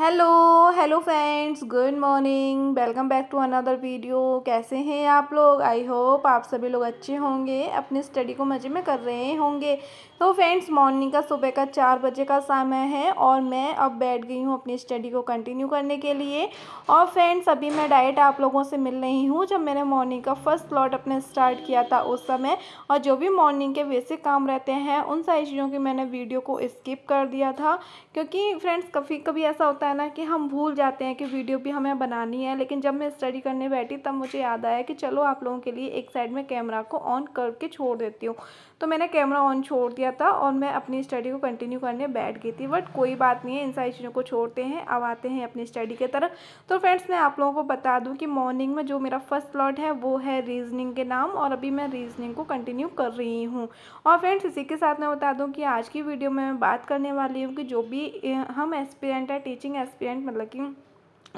hello hello friends good morning welcome back to another video कैसे हैं आप लोग आई होप आप सभी लोग अच्छे होंगे अपने स्टडी को मज़े में कर रहे होंगे तो फ्रेंड्स मॉर्निंग का सुबह का चार बजे का समय है और मैं अब बैठ गई हूँ अपनी स्टडी को कंटिन्यू करने के लिए और फ्रेंड्स अभी मैं डाइट आप लोगों से मिल रही हूँ जब मैंने मॉर्निंग का फर्स्ट प्लॉट अपने स्टार्ट किया था उस समय और जो भी मॉर्निंग के बेसिक काम रहते हैं उन सारी चीज़ों की मैंने वीडियो को स्किप कर दिया था क्योंकि फ्रेंड्स कभी कभी ऐसा होता है ना कि हम भूल जाते हैं कि वीडियो भी हमें बनानी है लेकिन जब मैं स्टडी करने बैठी तब मुझे याद आया कि चलो आप लोगों के लिए एक साइड में कैमरा को ऑन करके छोड़ देती हूँ तो मैंने कैमरा ऑन छोड़ दिया था और मैं अपनी स्टडी को कंटिन्यू करने बैठ गई थी बट कोई बात नहीं है इन सारी चीज़ों को छोड़ते हैं अब आते हैं अपनी स्टडी के तरफ तो फ्रेंड्स मैं आप लोगों को बता दूँ कि मॉर्निंग में जो मेरा फर्स्ट प्लॉट है वो है रीजनिंग के नाम और अभी मैं रीजनिंग को कंटिन्यू कर रही हूँ और फ्रेंड्स इसी के साथ मैं बता दूँ कि आज की वीडियो में मैं बात करने वाली हूँ कि जो भी हम एक्सपीरियंट है टीचिंग टीचिंग एस्पिरेंट मतलब कि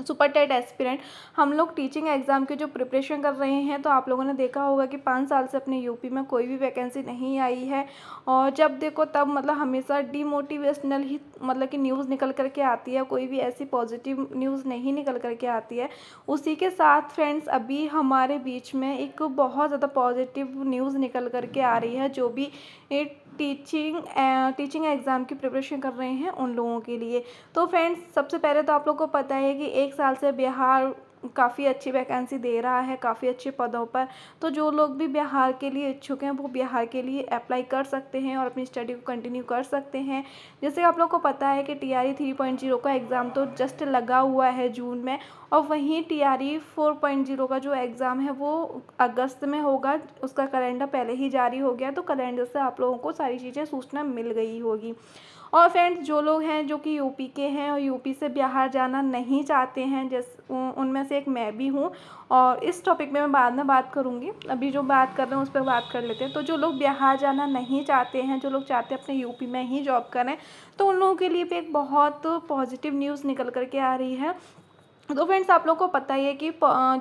सुपर टेट एस्पिरेंट हम लोग टीचिंग एग्ज़ाम के जो प्रिपरेशन कर रहे हैं तो आप लोगों ने देखा होगा कि पाँच साल से अपने यूपी में कोई भी वैकेंसी नहीं आई है और जब देखो तब मतलब हमेशा डीमोटिवेशनल ही मतलब कि न्यूज़ निकल कर के आती है कोई भी ऐसी पॉजिटिव न्यूज़ नहीं निकल कर के आती है उसी के साथ फ्रेंड्स अभी हमारे बीच में एक बहुत ज़्यादा पॉजिटिव न्यूज़ निकल कर के आ रही है जो भी टीचिंग टीचिंग एग्ज़ाम की प्रिपरेशन कर रहे हैं उन लोगों के लिए तो फ्रेंड्स सबसे पहले तो आप लोग को पता है कि एक साल से बिहार काफ़ी अच्छी वैकेंसी दे रहा है काफ़ी अच्छे पदों पर तो जो लोग भी बिहार के लिए इच्छुक हैं वो बिहार के लिए अप्लाई कर सकते हैं और अपनी स्टडी को कंटिन्यू कर सकते हैं जैसे आप लोग को पता है कि T R three point zero का एग्ज़ाम तो जस्ट लगा हुआ है जून में और वहीं T R four point zero का जो एग्ज़ाम है वो अगस्त में होगा उसका कैलेंडर पहले ही जारी हो गया तो कैलेंडर से आप लोगों को सारी चीज़ें सूचना मिल गई होगी और फ्रेंड्स जो लोग हैं जो कि यूपी के हैं और यूपी से बिहार जाना नहीं चाहते हैं जैस उनमें से एक मैं भी हूँ और इस टॉपिक में मैं बाद में बात करूँगी अभी जो बात कर रहे हैं उस पर बात कर लेते हैं तो जो लोग बिहार जाना नहीं चाहते हैं जो लोग चाहते हैं अपने यूपी में ही जॉब करें तो उन लोगों के लिए भी एक बहुत पॉजिटिव न्यूज़ निकल करके आ रही है तो फ्रेंड्स आप लोग को पता ही है कि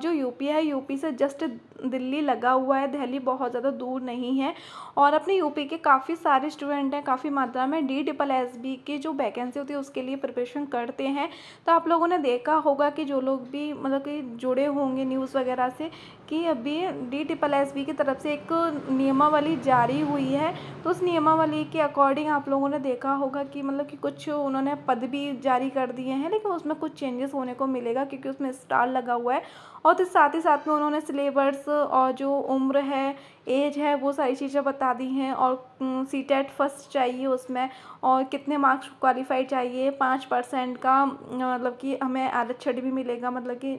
जो यूपी है यूपी से जस्ट दिल्ली लगा हुआ है दिल्ली बहुत ज़्यादा दूर नहीं है और अपने यूपी के काफ़ी सारे स्टूडेंट हैं काफ़ी मात्रा में डी ट्रिपल एस बी की जो वैकेंसी होती है उसके लिए प्रिपरेशन करते हैं तो आप लोगों ने देखा होगा कि जो लोग भी मतलब कि जुड़े होंगे न्यूज़ वगैरह से कि अभी डी ट्रिपल एस बी की तरफ से एक नियमावली जारी हुई है तो उस नियमावली के अकॉर्डिंग आप लोगों ने देखा होगा कि मतलब कि कुछ उन्होंने पद भी जारी कर दिए हैं लेकिन उसमें कुछ चेंजेस होने को मिलेगा क्योंकि उसमें स्टार लगा हुआ है और तो साथ ही साथ में उन्होंने सिलेबस और जो उम्र है एज है वो सारी चीज़ें बता दी हैं और सी टेट फर्स्ट चाहिए उसमें और कितने मार्क्स क्वालिफाइड चाहिए पाँच परसेंट का मतलब कि हमें आरक्षण भी मिलेगा मतलब कि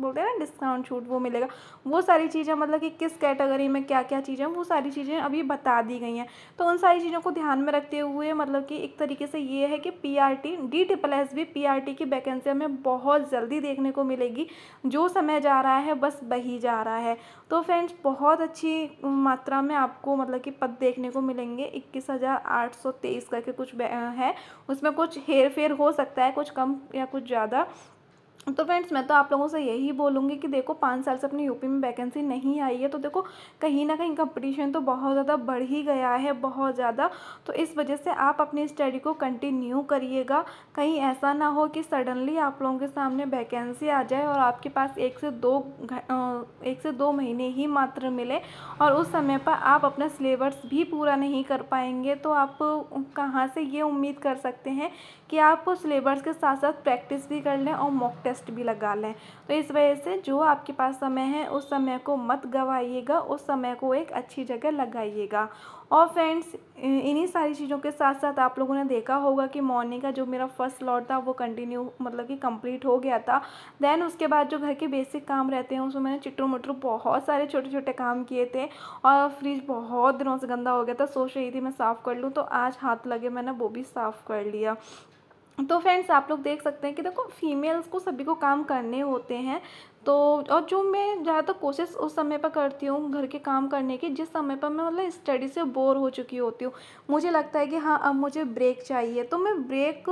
बोलते हैं ना डिस्काउंट छूट वो मिलेगा वो सारी चीज़ें मतलब कि किस कैटेगरी में क्या क्या चीज़ें वो सारी चीज़ें अभी बता दी गई हैं तो उन सारी चीज़ों को ध्यान में रखते हुए मतलब कि एक तरीके से ये है कि P R T D triple S भी पी आर टी की वैकेंसी हमें बहुत जल्दी देखने को मिलेगी जो समय जा रहा है बस बही जा रहा है तो फ्रेंड्स बहुत अच्छी मात्रा में आपको मतलब कि पद देखने को मिलेंगे इक्कीस हज़ार आठ सौ तेईस करके कुछ है उसमें कुछ हेर फेर हो सकता है कुछ कम या कुछ ज़्यादा तो फ्रेंड्स मैं तो आप लोगों से यही बोलूँगी कि देखो पाँच साल से अपनी यूपी में वैकेंसी नहीं आई है तो देखो कहीं ना कहीं कंपटीशन तो बहुत ज़्यादा बढ़ ही गया है बहुत ज़्यादा तो इस वजह से आप अपनी स्टडी को कंटिन्यू करिएगा कहीं ऐसा ना हो कि सडनली आप लोगों के सामने वैकेंसी आ जाए और आपके पास एक से दो एक से दो महीने ही मात्र मिले और उस समय पर आप अपना सिलेबस भी पूरा नहीं कर पाएंगे तो आप कहाँ से ये उम्मीद कर सकते हैं कि आप सिलेबस के साथ साथ प्रैक्टिस भी कर लें और मॉक टेस्ट भी लगा लें तो इस वजह से जो आपके पास समय है उस समय को मत गवाइएगा उस समय को एक अच्छी जगह लगाइएगा और फ्रेंड्स इन्हीं सारी चीज़ों के साथ साथ आप लोगों ने देखा होगा कि मॉर्निंग का जो मेरा फर्स्ट लॉट था वो कंटिन्यू मतलब कि कंप्लीट हो गया था देन उसके बाद जो घर के बेसिक काम रहते हैं उसमें मैंने चिटरू मटरू बहुत सारे छोटे छोटे काम किए थे और फ्रिज बहुत दिनों से गंदा हो गया था सोच रही थी मैं साफ़ कर लूँ तो आज हाथ लगे मैंने वो भी साफ़ कर लिया तो फ्रेंड्स आप लोग देख सकते हैं कि देखो फीमेल्स को सभी को काम करने होते हैं तो और जो मैं ज़्यादातर तो कोशिश उस समय पर करती हूँ घर के काम करने की जिस समय पर मैं मतलब स्टडी से बोर हो चुकी होती हूँ मुझे लगता है कि हाँ अब मुझे ब्रेक चाहिए तो मैं ब्रेक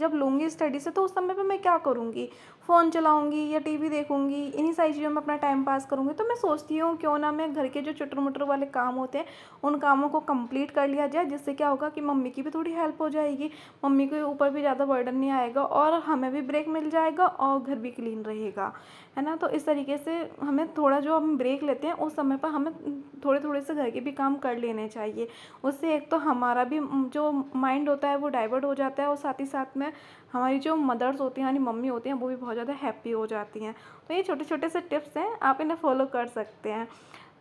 जब लूँगी स्टडी से तो उस समय पर मैं क्या करूँगी फ़ोन चलाऊँगी या टीवी देखूँगी इन्हीं सारी चीज़ों में अपना टाइम पास करूँगी तो मैं सोचती हूँ क्यों ना मैं घर के जो चुटर मुटर वाले काम होते हैं उन कामों को कंप्लीट कर लिया जाए जिससे क्या होगा कि मम्मी की भी थोड़ी हेल्प हो जाएगी मम्मी के ऊपर भी ज़्यादा बर्डन नहीं आएगा और हमें भी ब्रेक मिल जाएगा और घर भी क्लीन रहेगा है ना तो इस तरीके से हमें थोड़ा जो हम ब्रेक लेते हैं उस समय पर हमें थोड़े थोड़े से घर के भी काम कर लेने चाहिए उससे एक तो हमारा भी जो माइंड होता है वो डाइवर्ट हो जाता है और साथ ही साथ में हमारी जो मदर्स होती हैं यानी मम्मी होती हैं वो भी बहुत ज़्यादा हैप्पी हो जाती हैं तो ये छोटे छोटे से टिप्स हैं आप इन्हें फॉलो कर सकते हैं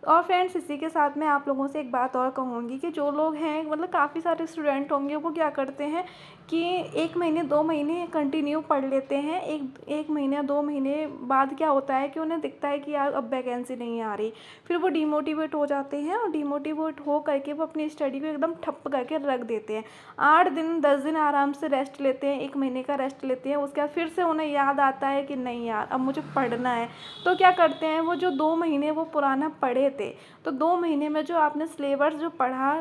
और फ्रेंड्स इसी के साथ मैं आप लोगों से एक बात और कहूँगी कि जो लोग हैं मतलब काफ़ी सारे स्टूडेंट होंगे वो क्या करते हैं कि एक महीने दो महीने कंटिन्यू पढ़ लेते हैं एक एक महीने दो महीने बाद क्या होता है कि उन्हें दिखता है कि यार अब वैकेंसी नहीं आ रही फिर वो डीमोटिवेट हो जाते हैं और डीमोटिवेट हो करके वो अपनी स्टडी को एकदम ठप करके रख देते हैं आठ दिन दस दिन आराम से रेस्ट लेते हैं एक महीने का रेस्ट लेते हैं उसके बाद फिर से उन्हें याद आता है कि नहीं यार अब मुझे पढ़ना है तो क्या करते हैं वो जो दो महीने वो पुराना पढ़े थे तो दो महीने में जो आपने सिलेबस जो पढ़ा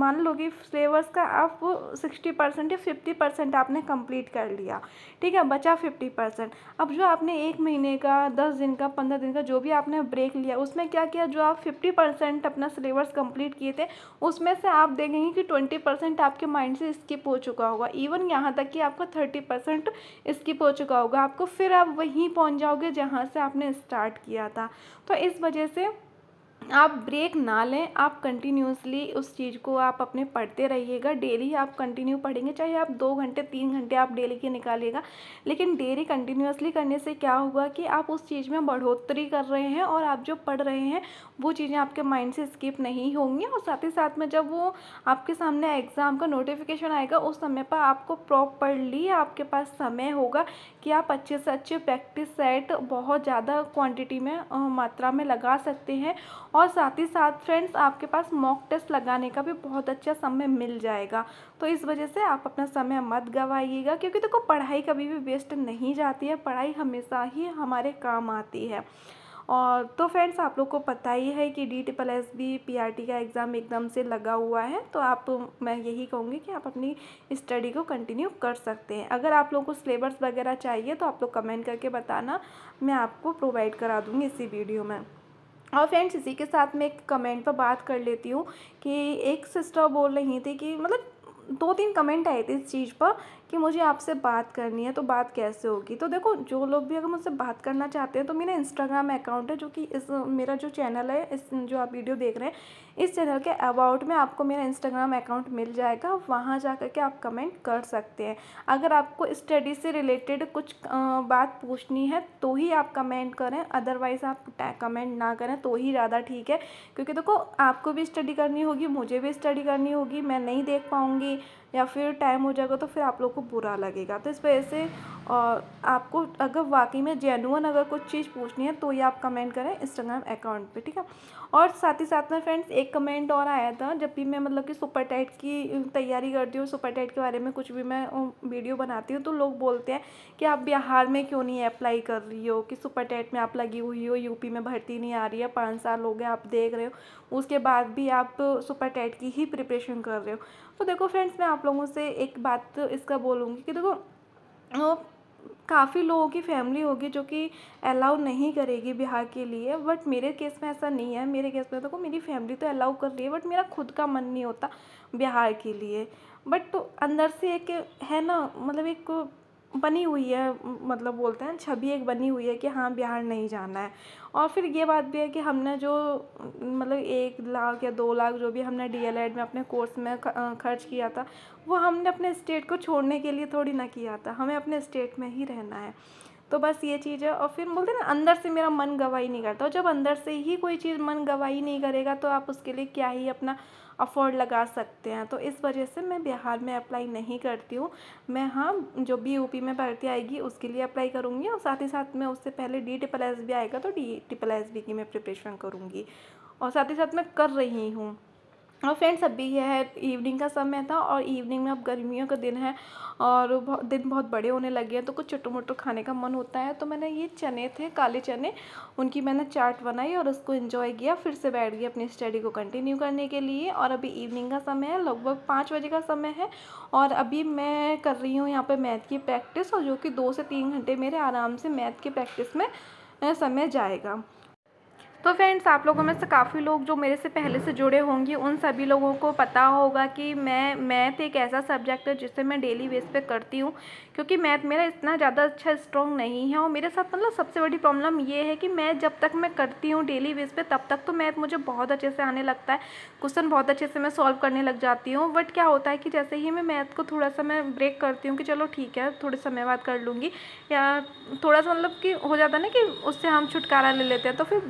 मान लो कि सिलेबस का आप सिक्सटी परसेंट या फिफ्टी परसेंट आपने कंप्लीट कर लिया ठीक है बचा फिफ्टी परसेंट अब जो आपने एक महीने का दस दिन का पंद्रह दिन का जो भी आपने ब्रेक लिया उसमें क्या किया जो आप फिफ्टी परसेंट अपना सिलेबस कंप्लीट किए थे उसमें से आप देखेंगे कि ट्वेंटी परसेंट आपके माइंड से स्किप हो चुका होगा इवन यहाँ तक कि आपका थर्टी परसेंट स्किप हो चुका होगा आपको फिर आप वहीं पहुँच जाओगे जहाँ से आपने स्टार्ट किया था तो इस वजह से आप ब्रेक ना लें आप कंटिन्यूसली उस चीज़ को आप अपने पढ़ते रहिएगा डेली आप कंटिन्यू पढ़ेंगे चाहे आप दो घंटे तीन घंटे आप डेली के निकालिएगा लेकिन डेली कंटिन्यूसली करने से क्या होगा कि आप उस चीज़ में बढ़ोतरी कर रहे हैं और आप जो पढ़ रहे हैं वो चीज़ें आपके माइंड से स्किप नहीं होंगी और साथ ही साथ में जब वो आपके सामने एग्ज़ाम का नोटिफिकेशन आएगा उस समय पर आपको प्रॉपरली आपके पास समय होगा कि आप अच्छे से अच्छे प्रैक्टिस सेट बहुत ज़्यादा क्वान्टिटी में मात्रा में लगा सकते हैं और साथ ही साथ फ्रेंड्स आपके पास मॉक टेस्ट लगाने का भी बहुत अच्छा समय मिल जाएगा तो इस वजह से आप अपना समय मत गवाइएगा क्योंकि देखो पढ़ाई कभी भी वेस्ट नहीं जाती है पढ़ाई हमेशा ही हमारे काम आती है और तो फ्रेंड्स आप लोग को पता ही है कि D T S B P R T का एग्ज़ाम एकदम से लगा हुआ है तो आप मैं यही कहूँगी कि आप अपनी स्टडी को कंटिन्यू कर सकते हैं अगर आप लोग को सिलेबस वगैरह चाहिए तो आप लोग कमेंट करके बताना मैं आपको प्रोवाइड करा दूँगी इसी वीडियो में और फ्रेंड्स इसी के साथ मैं एक कमेंट पर बात कर लेती हूँ कि एक सिस्टर बोल रही थी कि मतलब दो तीन कमेंट आए थे इस चीज़ पर कि मुझे आपसे बात करनी है तो बात कैसे होगी तो देखो जो लोग भी अगर मुझसे बात करना चाहते हैं तो मेरा इंस्टाग्राम अकाउंट है जो कि इस मेरा जो चैनल है इस जो आप वीडियो देख रहे हैं इस चैनल के अबाउट में आपको मेरा इंस्टाग्राम अकाउंट मिल जाएगा वहाँ जा कर के आप कमेंट कर सकते हैं अगर आपको स्टडी से रिलेटेड कुछ बात पूछनी है तो ही आप कमेंट करें अदरवाइज़ आप कमेंट ना करें तो ही ज़्यादा ठीक है क्योंकि देखो आपको भी स्टडी करनी होगी मुझे भी स्टडी करनी होगी मैं नहीं देख पाऊँगी या फिर टाइम हो जाएगा तो फिर आप लोग को बुरा लगेगा तो इस वजह से और आपको अगर वाकई में जेनुअन अगर कुछ चीज़ पूछनी है तो ये आप कमेंट करें इंस्टाग्राम अकाउंट पे ठीक है और साथ ही साथ में फ्रेंड्स एक कमेंट और आया था जब भी मैं मतलब कि सुपर टेट की तैयारी करती हूँ सुपर टेट के बारे में कुछ भी मैं वीडियो बनाती हूँ तो लोग बोलते हैं कि आप बिहार में क्यों नहीं अप्लाई कर रही हो कि सुपर टेट में आप लगी हुई हो यूपी में भर्ती नहीं आ रही है पाँच साल हो गए आप देख रहे हो उसके बाद भी आप सुपर टेट की ही प्रिपरेशन कर रहे हो तो देखो फ्रेंड्स मैं आप लोगों से एक बात इसका बोलूँगी कि देखो काफ़ी लोगों की फैमिली होगी जो कि अलाउ नहीं करेगी ब्याह के लिए बट मेरे केस में ऐसा नहीं है मेरे केस में देखो मेरी फैमिली तो अलाउ कर रही है बट मेरा खुद का मन नहीं होता ब्याह के लिए बट तो अंदर से एक है ना मतलब एक बनी हुई है मतलब बोलते हैं छवि एक बनी हुई है कि हाँ बिहार नहीं जाना है और फिर ये बात भी है कि हमने जो मतलब एक लाख या दो लाख जो भी हमने डीएलएड में अपने कोर्स में खर्च किया था वो हमने अपने स्टेट को छोड़ने के लिए थोड़ी ना किया था हमें अपने स्टेट में ही रहना है तो बस ये चीज़ है और फिर बोलते हैं ना अंदर से मेरा मन गवाही नहीं करता और जब अंदर से ही कोई चीज़ मन गवाही नहीं करेगा तो आप उसके लिए क्या ही अपना अफोर्ड लगा सकते हैं तो इस वजह से मैं बिहार में अप्लाई नहीं करती हूँ मैं हाँ जो बी यूपी में भर्ती आएगी उसके लिए अप्लाई करूँगी और साथ ही साथ मैं उससे पहले डी ट्रिपल एस भी आएगा तो डी ट्रिपल एस बी की मैं प्रिपरेशन करूँगी और साथ ही साथ मैं कर रही हूँ और फ्रेंड्स अभी यह है इवनिंग का समय था और इवनिंग में अब गर्मियों का दिन है और दिन बहुत बड़े होने लगे हैं तो कुछ छोटो मोटो खाने का मन होता है तो मैंने ये चने थे काले चने उनकी मैंने चाट बनाई और उसको इन्जॉय किया फिर से बैठ गई अपनी स्टडी को कंटिन्यू करने के लिए और अभी इवनिंग का समय है लगभग पाँच बजे का समय है और अभी मैं कर रही हूँ यहाँ पर मैथ की प्रैक्टिस और जो कि दो से तीन घंटे मेरे आराम से मैथ की प्रैक्टिस में समय जाएगा तो फ्रेंड्स आप लोगों में से काफ़ी लोग जो मेरे से पहले से जुड़े होंगे उन सभी लोगों को पता होगा कि मैं मैथ तो एक ऐसा सब्जेक्ट है जिसे मैं डेली बेस पे करती हूँ क्योंकि मैथ मेरा इतना ज़्यादा अच्छा स्ट्रॉन्ग नहीं है और मेरे साथ मतलब सबसे बड़ी प्रॉब्लम ये है कि मैं जब तक मैं करती हूँ डेली बेस पर तब तक तो मैथ मुझे बहुत अच्छे से आने लगता है क्वेश्चन बहुत अच्छे से मैं सॉल्व करने लग जाती हूँ बट क्या होता है कि जैसे ही मैं मैथ को थोड़ा सा मैं ब्रेक करती हूँ कि चलो ठीक है थोड़े समय बाद कर लूँगी या थोड़ा सा मतलब कि हो जाता ना कि उससे हम छुटकारा ले लेते हैं तो फिर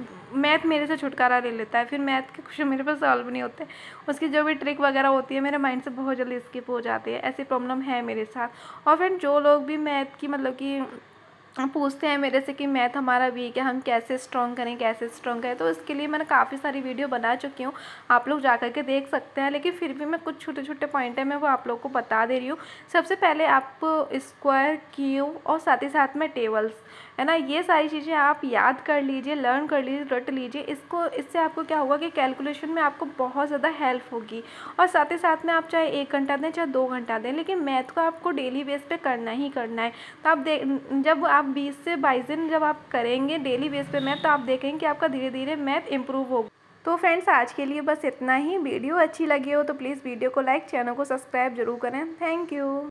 मैथ मेरे से छुटकारा ले लेता है फिर मैथ के क्वेश्चन मेरे पास सॉल्व नहीं होते उसकी जो भी ट्रिक वगैरह होती है मेरे माइंड से बहुत जल्दी स्किप हो जाती है ऐसी प्रॉब्लम है मेरे साथ और फ्रेंड जो लोग भी मैथ की मतलब कि पूछते हैं मेरे से कि मैथ हमारा वीक है हम कैसे स्ट्रॉन्ग करें कैसे स्ट्रॉन्ग करें तो इसके लिए मैंने काफ़ी सारी वीडियो बना चुकी हूँ आप लोग जा करके के देख सकते हैं लेकिन फिर भी मैं कुछ छोटे छोटे पॉइंट है मैं वो आप लोग को बता दे रही हूँ सबसे पहले आप स्क्वायर क्यूब और साथ ही साथ में टेबल्स है ना ये सारी चीज़ें आप याद कर लीजिए लर्न कर लीजिए रट लीजिए इसको इससे आपको क्या होगा कि कैलकुलेशन में आपको बहुत ज़्यादा हेल्प होगी और साथ ही साथ में आप चाहे एक घंटा दें चाहे दो घंटा दें लेकिन मैथ को आपको डेली बेस पर करना ही करना है तो आप देख जब आप बीस से बाईस दिन जब आप करेंगे डेली बेस पर मैथ तो आप देखेंगे कि आपका धीरे धीरे मैथ इम्प्रूव होगा तो फ्रेंड्स आज के लिए बस इतना ही वीडियो अच्छी लगी हो तो प्लीज़ वीडियो को लाइक चैनल को सब्सक्राइब जरूर करें थैंक यू